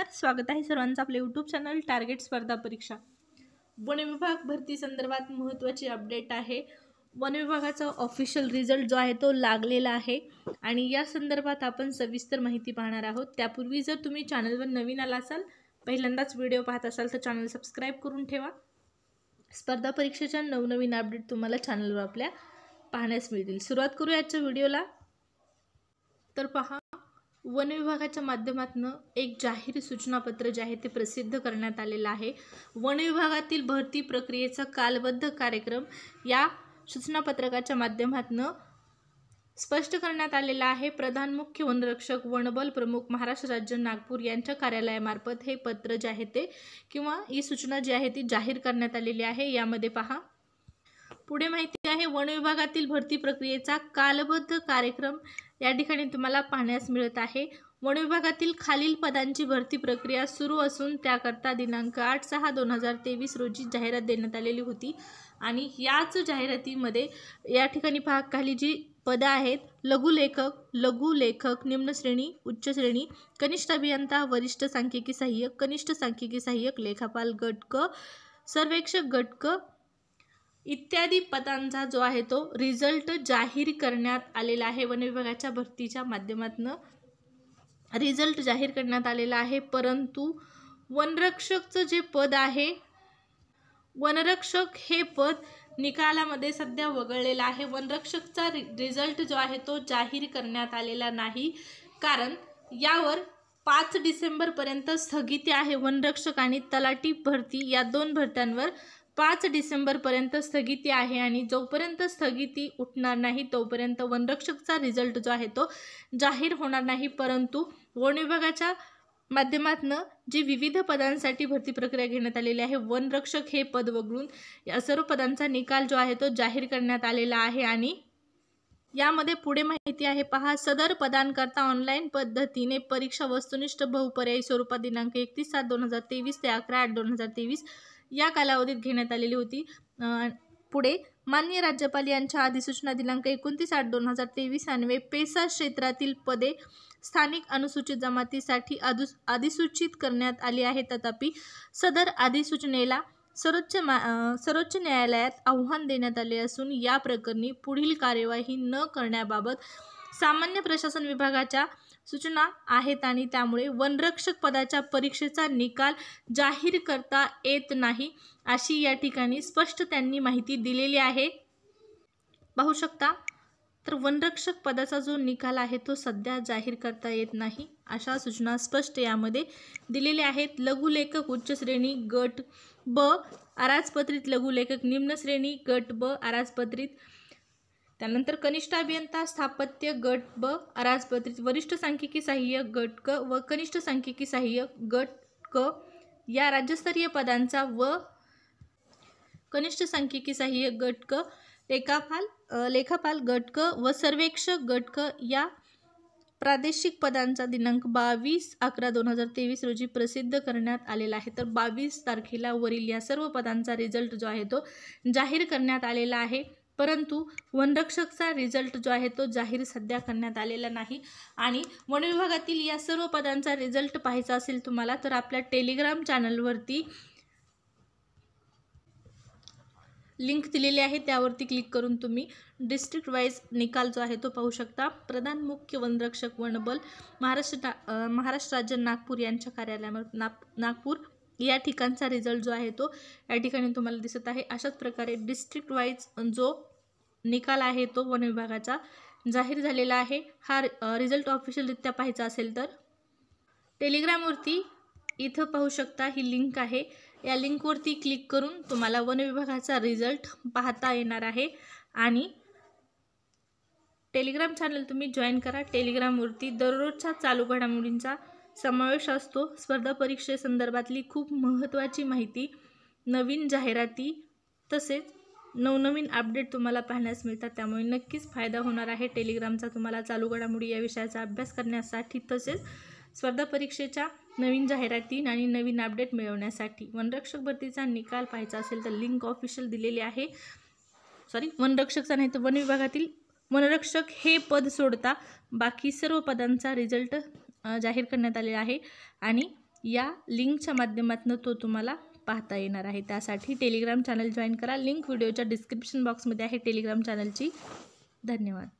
नमस्कार स्वागत आहे सर्वांचं आपलं यूट्यूब चॅनल टार्गेट स्पर्धा परीक्षा वन विभाग भरती संदर्भात महत्त्वाची अपडेट आहे वन विभागाचा ऑफिशियल रिझल्ट जो आहे तो लागलेला आहे आणि या संदर्भात आपण सविस्तर माहिती पाहणार आहोत त्यापूर्वी जर तुम्ही चॅनलवर नवीन आला असाल पहिल्यांदाच व्हिडिओ पाहत असाल तर चॅनल सबस्क्राईब करून ठेवा स्पर्धा परीक्षेच्या नवनवीन अपडेट तुम्हाला चॅनलवर आपल्या पाहण्यास मिळतील सुरुवात करूया आजच्या व्हिडिओला तर पहा वन विभागाच्या माध्यमातून एक जाहीर सूचनापत्र जे आहे ते प्रसिद्ध करण्यात आलेलं आहे वन विभागातील भरती प्रक्रियेचा कालबद्ध कार्यक्रम या सूचनापत्रकाच्या माध्यमातून स्पष्ट करण्यात आलेला आहे प्रधान मुख्य वनरक्षक वनबल प्रमुख महाराष्ट्र राज्य नागपूर यांच्या कार्यालयामार्फत हे पत्र जे आहे ते किंवा ही सूचना जी आहे ती जाहीर करण्यात आलेली आहे यामध्ये पहा पुढे माहिती आहे वन विभागातील भरती प्रक्रियेचा कालबद्ध कार्यक्रम या ठिकाणी तुम्हाला पाहण्यास मिळत आहे वन विभागातील खालील पदांची भरती प्रक्रिया सुरू असून त्याकरता दिनांक आठ सहा दोन हजार तेवीस रोजी जाहिरात देण्यात आलेली होती आणि याच जाहिरातीमध्ये या ठिकाणी पहा खाली जी पदं आहेत लघुलेखक लघुलेखक श्रेणी उच्च श्रेणी कनिष्ठ अभियंता वरिष्ठ सांख्यिकी सहाय्यक कनिष्ठ सांख्यिकी सहाय्यक लेखापाल गट क सर्वेक्षक गट क इत्यादी पदांचा जो आहे तो रिझल्ट जाहीर करण्यात आलेला आहे वन विभागाच्या भरतीच्या माध्यमातून रिझल्ट जाहीर करण्यात आलेला आहे परंतु वनरक्षकचं जे पद आहे वनरक्षक हे पद निकालामध्ये सध्या वगळलेलं आहे वनरक्षकचा रि रिझल्ट जो आहे तो जाहीर करण्यात आलेला नाही कारण यावर पाच डिसेंबरपर्यंत स्थगिती आहे वनरक्षक आणि तलाटी भरती या दोन भरत्यांवर पाच डिसेंबरपर्यंत स्थगिती आहे आणि जोपर्यंत स्थगिती उठणार नाही तोपर्यंत वनरक्षकचा रिझल्ट जो आहे तो जाहीर होणार नाही परंतु वन विभागाच्या माध्यमातनं जी विविध पदांसाठी भरती प्रक्रिया घेण्यात आलेली आहे वनरक्षक हे पद वगळून या सर्व पदांचा निकाल जो आहे तो जाहीर करण्यात आलेला आहे आणि यामध्ये पुढे माहिती आहे पहा सदर पदांकरता ऑनलाईन पद्धतीने परीक्षा वस्तुनिष्ठ बहुपर्यायी स्वरूपात दिनांक एकतीस सात दोन हजार तेवीस ते अकरा आठ दोन हजार तेवीस या कालावधीत घेण्यात आलेली होती पुढे मान्य राज्यपाल यांच्या अधिसूचना दिनांक एकोणतीस आठ दोन हजार तेवीस अन्वे पेसा क्षेत्रातील पदे स्थानिक अनुसूचित जमातीसाठी अधि अधिसूचित करण्यात आली आहे तथापि सदर अधिसूचनेला सर्वोच्च सर्वोच्च न्यायालयात आव्हान देण्यात आले असून या प्रकरणी पुढील कार्यवाही न करण्याबाबत सामान्य प्रशासन विभागाच्या सूचना आहेत आणि त्यामुळे वनरक्षक पदाच्या परीक्षेचा निकाल जाहीर करता येत नाही अशी या ठिकाणी स्पष्ट त्यांनी माहिती दिलेली आहे पाहू शकता तर वनरक्षक पदाचा जो निकाल आहे तो सध्या जाहीर करता येत नाही अशा सूचना स्पष्ट यामध्ये दिलेल्या आहेत लघुलेखक उच्च श्रेणी गट ब आराजपत्रित लघुलेखक निम्न श्रेणी गट ब आराजपत्रित त्यानंतर कनिष्ठ अभियंता स्थापत्य गट ब अराजपत्रित वरिष्ठ सांख्यिकी सहाय्यक गट क व कनिष्ठ सांख्यिकी सहाय्यक गट क या राज्यस्तरीय पदांचा व कनिष्ठ सांख्यिकी सहाय्यक गट क लेखापाल लेखापाल गट क व सर्वेक्षक गट क या प्रादेशिक पदांचा दिनांक बावीस अकरा दोन हजार तेवीस रोजी प्रसिद्ध करण्यात आलेला आहे तर बावीस तारखेला वरील या सर्व पदांचा रिझल्ट जो आहे तो जाहीर करण्यात आलेला आहे परंतु वनरक्षकचा रिझल्ट जो आहे तो जाहीर सध्या करण्यात आलेला नाही आणि वनविभागातील या सर्व पदांचा रिझल्ट पाहायचा असेल तुम्हाला तर आपल्या टेलिग्राम चॅनलवरती लिंक दिलेली आहे त्यावरती क्लिक करून तुम्ही डिस्ट्रिक्ट वाईज निकाल जो आहे तो पाहू शकता प्रधान मुख्य वनरक्षक वनबल महाराष्ट्र महाराष्ट्र राज्य नागपूर यांच्या कार्यालयावर नाग नागपूर या ठिकाणचा रिझल्ट जो आहे तो या ठिकाणी तुम्हाला दिसत आहे अशाच प्रकारे डिस्ट्रिक्ट वाईज जो निकाल आहे तो वन विभागाचा जाहीर झालेला आहे हा रिझल्ट ऑफिशियलरित्या पाहायचा असेल तर टेलिग्रामवरती इथं पाहू शकता ही लिंक आहे या लिंकवरती क्लिक करून तुम्हाला वन विभागाचा रिझल्ट पाहता येणार आहे आणि टेलिग्राम चॅनल तुम्ही जॉईन करा टेलिग्रामवरती दररोजच्या चालू घडामोडींचा समावेश असतो स्पर्धा परीक्षेसंदर्भातली खूप महत्त्वाची माहिती नवीन जाहिराती तसेच नवनवीन अपडेट तुम्हाला पाहण्यास मिळतात त्यामुळे नक्कीच फायदा होणार आहे टेलिग्रामचा तुम्हाला चालू घडामोडी या विषयाचा अभ्यास करण्यासाठी तसेच स्पर्धा परीक्षेच्या नवीन जाहिराती आणि नवीन अपडेट मिळवण्यासाठी वनरक्षक भरतीचा निकाल पाहायचा असेल तर लिंक ऑफिशियल दिलेली आहे सॉरी वनरक्षकचा नाही तर वन विभागातील वनरक्षक हे पद सोडता बाकी सर्व पदांचा रिझल्ट जाहीर करण्यात आलेला आहे आणि या लिंकच्या माध्यमातून तो तुम्हाला पाहता येणार आहे त्यासाठी टेलिग्राम चॅनल जॉईन करा लिंक व्हिडिओच्या डिस्क्रिप्शन बॉक्समध्ये आहे टेलिग्राम चॅनलची धन्यवाद